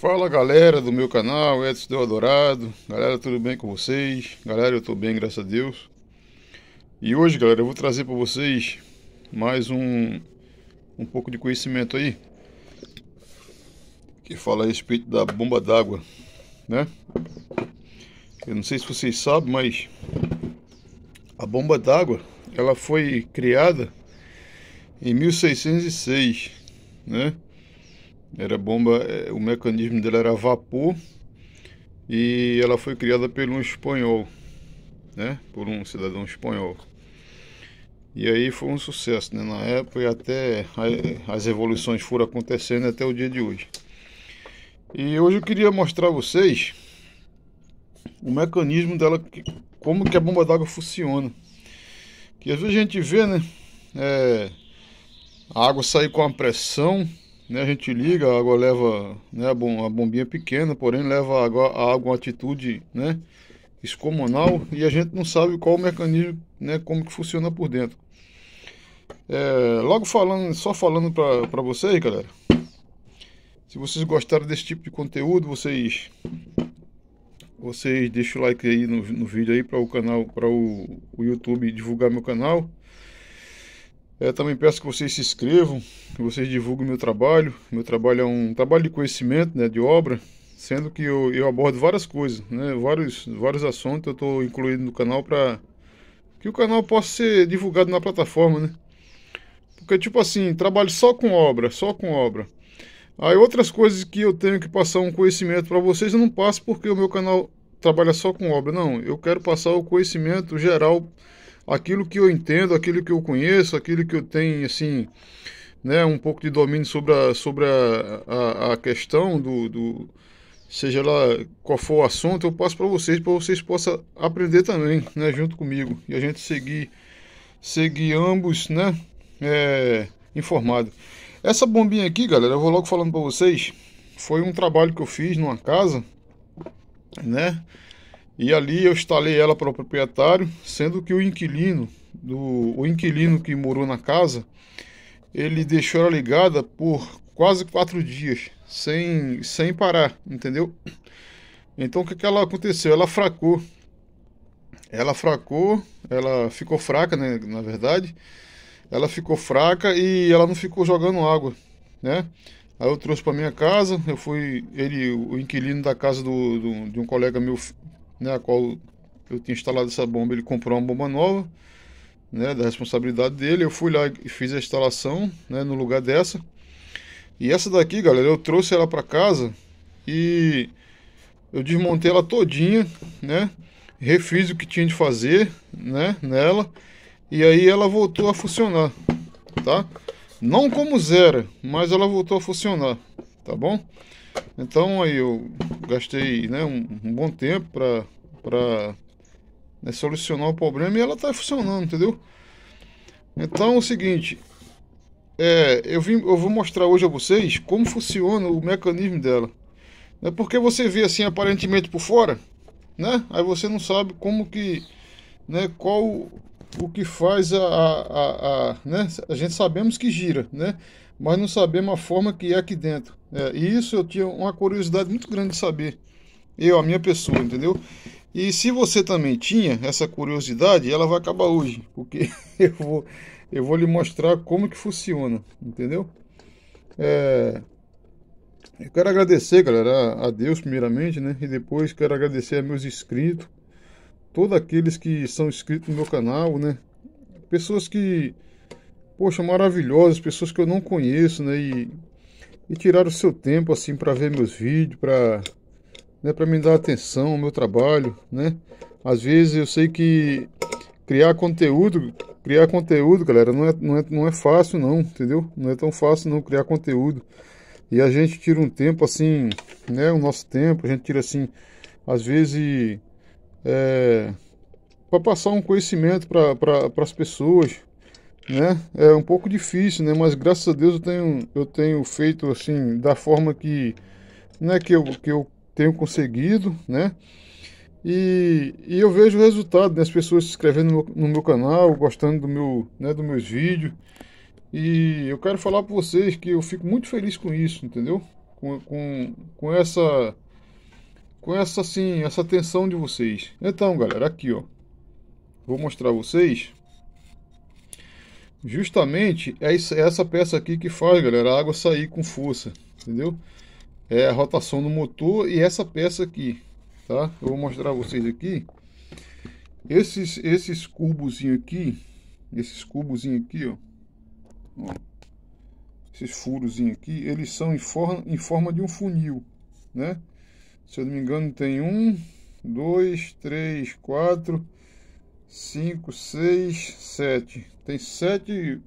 Fala galera do meu canal, Edson Deodorado. Galera, tudo bem com vocês? Galera, eu tô bem, graças a Deus. E hoje, galera, eu vou trazer para vocês mais um um pouco de conhecimento aí que fala a respeito da bomba d'água, né? Eu não sei se vocês sabem, mas a bomba d'água, ela foi criada em 1606, né? Era bomba, é, o mecanismo dela era vapor e ela foi criada por um espanhol, né? Por um cidadão espanhol. E aí foi um sucesso, né? Na época e até as evoluções foram acontecendo até o dia de hoje. E hoje eu queria mostrar a vocês o mecanismo dela, como que a bomba d'água funciona. Que às vezes a gente vê, né? É, a água sair com a pressão né, a gente liga, a água leva né, a, bom, a bombinha pequena, porém leva a água a uma atitude né, descomunal e a gente não sabe qual o mecanismo, né, como que funciona por dentro. É, logo falando, só falando para vocês, galera, se vocês gostaram desse tipo de conteúdo, vocês vocês deixam o like aí no, no vídeo aí para o canal, para o, o YouTube divulgar meu canal. É, eu também peço que vocês se inscrevam, que vocês divulguem meu trabalho. Meu trabalho é um trabalho de conhecimento, né, de obra, sendo que eu, eu abordo várias coisas, né, vários, vários assuntos eu estou incluído no canal para que o canal possa ser divulgado na plataforma, né? Porque, tipo assim, trabalho só com obra, só com obra. Aí outras coisas que eu tenho que passar um conhecimento para vocês, eu não passo porque o meu canal trabalha só com obra. Não, eu quero passar o conhecimento geral aquilo que eu entendo, aquilo que eu conheço, aquilo que eu tenho, assim, né, um pouco de domínio sobre a, sobre a, a, a questão do, do, seja lá qual for o assunto, eu passo para vocês, para vocês possam aprender também, né, junto comigo, e a gente seguir, seguir ambos, né, é, informado. Essa bombinha aqui, galera, eu vou logo falando para vocês, foi um trabalho que eu fiz numa casa, né, e ali eu instalei ela para o proprietário, sendo que o inquilino, do, o inquilino que morou na casa, ele deixou ela ligada por quase quatro dias, sem, sem parar, entendeu? Então o que, que ela aconteceu? Ela fracou. Ela fracou, ela ficou fraca, né, na verdade. Ela ficou fraca e ela não ficou jogando água, né? Aí eu trouxe para minha casa, eu fui, ele, o inquilino da casa do, do, de um colega meu né, a qual eu tinha instalado essa bomba, ele comprou uma bomba nova, né, da responsabilidade dele. Eu fui lá e fiz a instalação, né, no lugar dessa. E essa daqui, galera, eu trouxe ela para casa e eu desmontei ela todinha, né? Refiz o que tinha de fazer, né, nela. E aí ela voltou a funcionar, tá? Não como zero, mas ela voltou a funcionar, tá bom? Então aí eu gastei né, um, um bom tempo para né, solucionar o problema e ela está funcionando, entendeu? Então é o seguinte, é, eu, vim, eu vou mostrar hoje a vocês como funciona o mecanismo dela. É porque você vê assim aparentemente por fora, né? Aí você não sabe como que, né? Qual o que faz a, a, a, a, né? a gente sabemos que gira, né? mas não sabemos a forma que é aqui dentro. É, e isso eu tinha uma curiosidade muito grande de saber, eu, a minha pessoa, entendeu? E se você também tinha essa curiosidade, ela vai acabar hoje, porque eu vou, eu vou lhe mostrar como que funciona, entendeu? É, eu quero agradecer, galera, a Deus primeiramente, né? E depois quero agradecer a meus inscritos, todos aqueles que são inscritos no meu canal, né? Pessoas que, poxa, maravilhosas, pessoas que eu não conheço, né? E, e tiraram o seu tempo, assim, para ver meus vídeos, para né, pra me dar atenção ao meu trabalho, né? Às vezes eu sei que criar conteúdo, criar conteúdo, galera, não é, não é, não é fácil não, entendeu? Não é tão fácil não criar conteúdo. E a gente tira um tempo assim, né, o nosso tempo, a gente tira assim, às vezes é, para passar um conhecimento para pra, as pessoas, né? É um pouco difícil, né? Mas graças a Deus eu tenho, eu tenho feito assim da forma que, né? Que eu, que eu tenho conseguido, né? E, e eu vejo o resultado, né? pessoas se inscrevendo no, no meu, canal, gostando do meu, né? Dos meus vídeos. E eu quero falar para vocês que eu fico muito feliz com isso, entendeu? Com, com, com essa com essa assim, essa atenção de vocês. Então, galera, aqui ó, vou mostrar a vocês. Justamente é, é essa peça aqui que faz, galera, a água sair com força, entendeu? É a rotação do motor e essa peça aqui, tá? Eu vou mostrar a vocês aqui. Esses esses cubozinho aqui, esses cubozinho aqui, ó, ó esses furozinho aqui, eles são em forma, em forma de um funil, né? Se eu não me engano, tem um, dois, três, quatro, cinco, seis, sete. Tem sete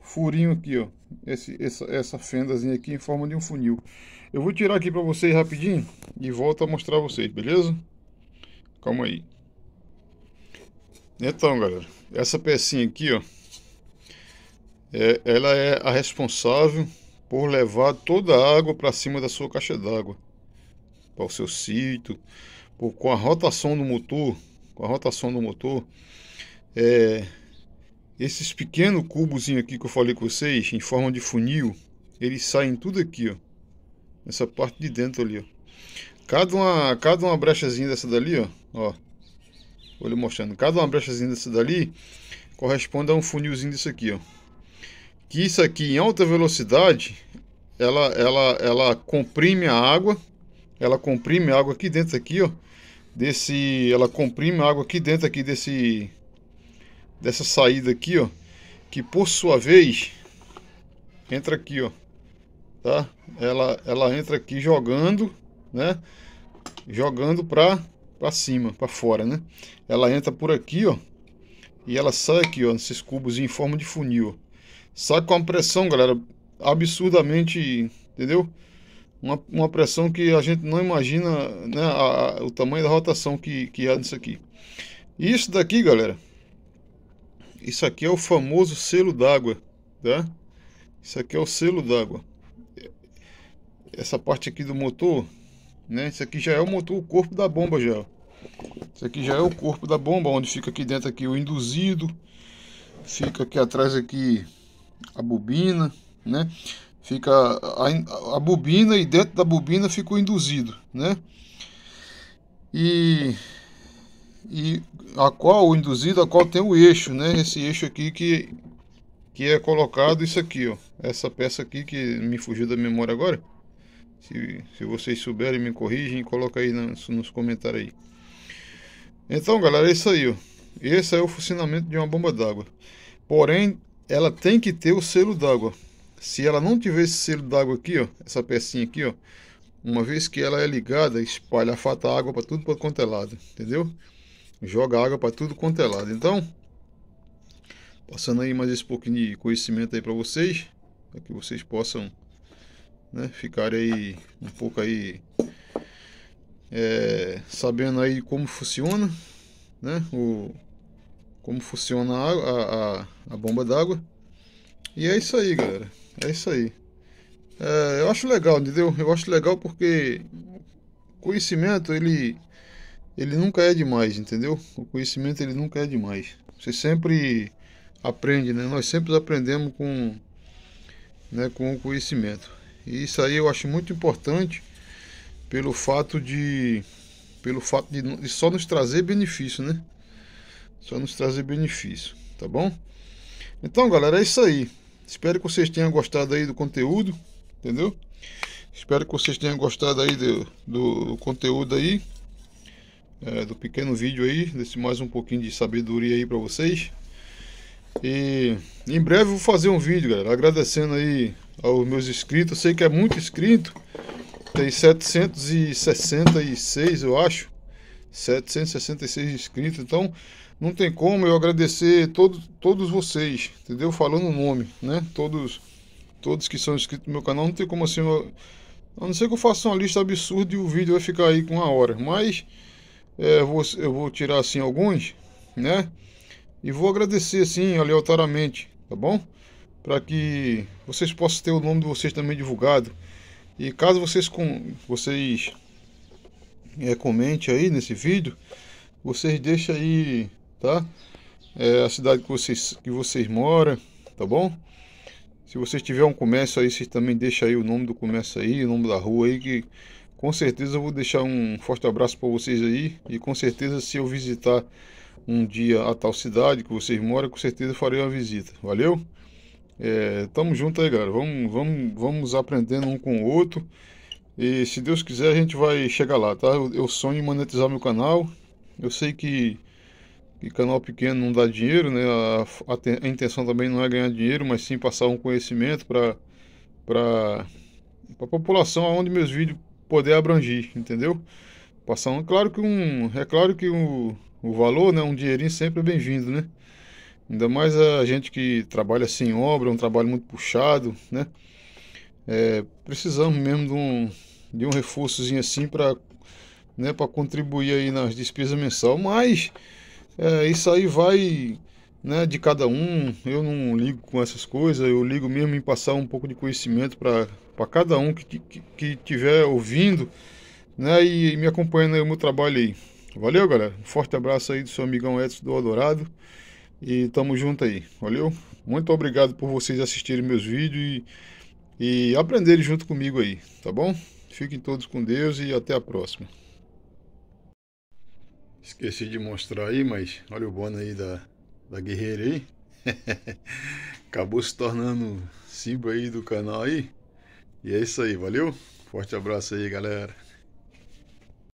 furinho aqui, ó. Esse, essa, essa fendazinha aqui em forma de um funil. Eu vou tirar aqui para vocês rapidinho e volto a mostrar a vocês, beleza? Calma aí. Então, galera, essa pecinha aqui, ó, é, ela é a responsável por levar toda a água para cima da sua caixa d'água para o seu sítio, com a rotação do motor, com a rotação do motor, é, esses pequenos cubozinhos aqui que eu falei com vocês, em forma de funil, eles saem tudo aqui, ó, nessa parte de dentro ali, ó. Cada uma, cada uma brechazinha dessa dali, ó, ó, vou lhe mostrando, cada uma brechazinha dessa dali corresponde a um funilzinho disso aqui, ó. Que isso aqui em alta velocidade, ela, ela, ela comprime a água ela comprime a água aqui dentro aqui, ó. Desse, ela comprime a água aqui dentro aqui desse dessa saída aqui, ó, que por sua vez entra aqui, ó. Tá? Ela ela entra aqui jogando, né? Jogando para para cima, para fora, né? Ela entra por aqui, ó. E ela sai aqui, ó, nesses cubos em forma de funil. Sai com uma pressão, galera, absurdamente, entendeu? uma, uma pressão que a gente não imagina né, a, a, o tamanho da rotação que, que há nisso aqui. Isso daqui, galera, isso aqui é o famoso selo d'água, tá? Isso aqui é o selo d'água. Essa parte aqui do motor, né? Isso aqui já é o motor, o corpo da bomba já. Isso aqui já é o corpo da bomba, onde fica aqui dentro aqui o induzido, fica aqui atrás aqui a bobina, né? Fica a, a bobina e dentro da bobina ficou induzido, né? E, e a qual o induzido, a qual tem o eixo, né? Esse eixo aqui que que é colocado isso aqui, ó. Essa peça aqui que me fugiu da memória agora. Se, se vocês souberem, me corrigem, coloca aí nos, nos comentários aí. Então, galera, é isso aí, ó. Esse é o funcionamento de uma bomba d'água. Porém, ela tem que ter o selo d'água. Se ela não tiver esse selo d'água aqui, ó, essa pecinha aqui, ó, uma vez que ela é ligada, espalha, afata água para tudo quanto é lado, entendeu? Joga água para tudo quanto é lado. Então, passando aí mais esse pouquinho de conhecimento aí para vocês, para que vocês possam né, ficar aí um pouco aí é, sabendo aí como funciona, né, o, como funciona a, a, a bomba d'água. E é isso aí, galera. É isso aí. É, eu acho legal, entendeu? Eu acho legal porque conhecimento ele ele nunca é demais, entendeu? O conhecimento ele nunca é demais. Você sempre aprende, né? Nós sempre aprendemos com né, com o conhecimento. E isso aí eu acho muito importante pelo fato de pelo fato de, de só nos trazer benefício, né? Só nos trazer benefício, tá bom? Então, galera, é isso aí. Espero que vocês tenham gostado aí do conteúdo, entendeu? Espero que vocês tenham gostado aí do, do conteúdo aí, é, do pequeno vídeo aí, desse mais um pouquinho de sabedoria aí para vocês. E em breve vou fazer um vídeo, galera, agradecendo aí aos meus inscritos. Eu sei que é muito inscrito, tem 766, eu acho. 766 inscritos, então não tem como eu agradecer todos, todos vocês, entendeu? Falando o nome, né? Todos, todos que são inscritos no meu canal, não tem como assim. Eu, a não ser que eu faça uma lista absurda e o vídeo vai ficar aí com uma hora. Mas é, eu, vou, eu vou tirar assim alguns, né? E vou agradecer assim, aleatoriamente, tá bom? Para que vocês possam ter o nome de vocês também divulgado. E caso vocês, com, vocês é, comente aí nesse vídeo, vocês deixem aí tá? É a cidade que vocês, que vocês moram, tá bom? Se vocês tiverem um comércio aí, vocês também deixa aí o nome do comércio aí, o nome da rua aí, que com certeza eu vou deixar um forte abraço para vocês aí. E com certeza se eu visitar um dia a tal cidade que vocês moram, com certeza farei uma visita. Valeu? É, tamo junto aí, galera. Vamos, vamos, vamos aprendendo um com o outro. E se Deus quiser, a gente vai chegar lá, tá? Eu, eu sonho em monetizar meu canal. Eu sei que que canal pequeno não dá dinheiro, né? A, a, a intenção também não é ganhar dinheiro, mas sim passar um conhecimento para para a população aonde meus vídeos poder abranger, entendeu? Passar um, claro que um, é claro que o, o valor, né, um dinheirinho sempre é bem-vindo, né? Ainda mais a gente que trabalha sem obra, um trabalho muito puxado, né? É, precisamos mesmo de um, de um reforçozinho assim para né, para contribuir aí nas despesas mensal, mas é, isso aí vai né, de cada um. Eu não ligo com essas coisas, eu ligo mesmo em passar um pouco de conhecimento para cada um que, que, que tiver ouvindo né, e me acompanhando no meu trabalho aí. Valeu, galera. Um forte abraço aí do seu amigão Edson do Eldorado. E tamo junto aí, valeu? Muito obrigado por vocês assistirem meus vídeos e, e aprenderem junto comigo aí, tá bom? Fiquem todos com Deus e até a próxima. Esqueci de mostrar aí, mas olha o bono aí da, da guerreira aí. Acabou se tornando Simba aí do canal aí. E é isso aí, valeu? Forte abraço aí, galera.